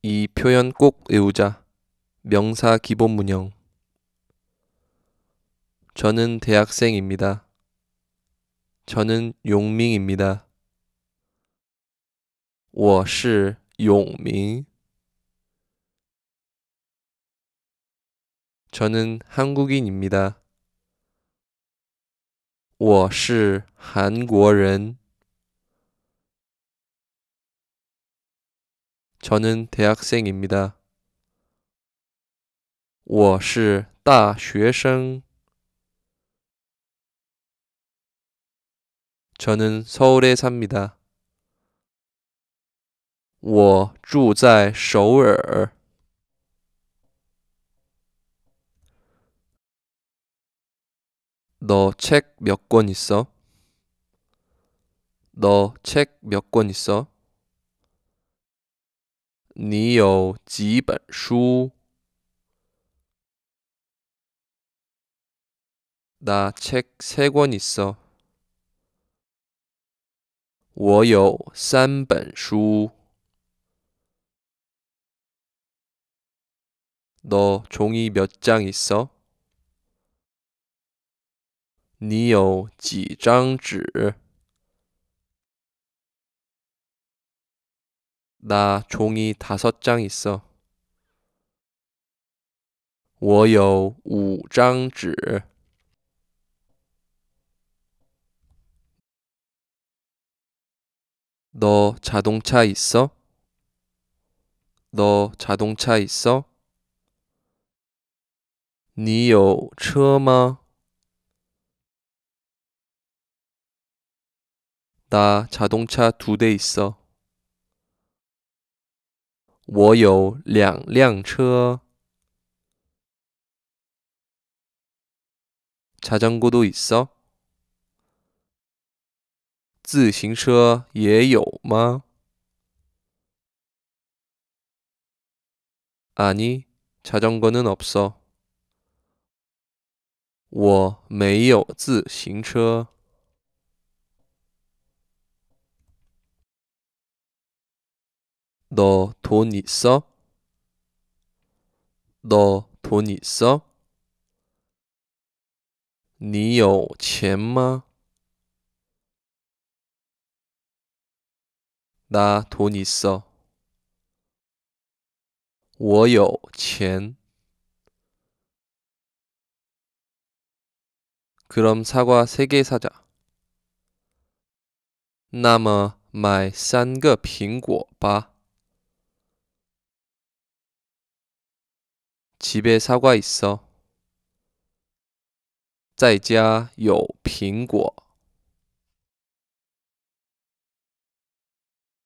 이 표현 꼭 외우자. 명사 기본 문형. 저는 대학생입니다. 저는 용민입니다. 我是永明. 저는 한국인입니다. 我是韩国人. 저는 대학생입니다. 我是大学生. 저는 서울에 삽니다. 我住在首尔.너 책 몇 권 있어? 너 책 몇 권 있어? 你有几本书？나책세권있어我有三本书너종이몇장있 어？ 你有几张纸？나 종이 다섯 장 있어. 我有五张纸。너 자동차 있어? 너 자동차 있어? 你有车吗?나 자동차 두 대 있어. 我有两辆车，자전고도있 어？ 自行车也有吗？아 니， 자전거는없 어。 我没有自行车。 너돈 있어? 너 돈 있어? 你有钱吗?나돈 있어. 我有钱. 그럼 사과 3개 사자. 那么买三个苹果吧。 집에 사과 있어. 在家有苹果。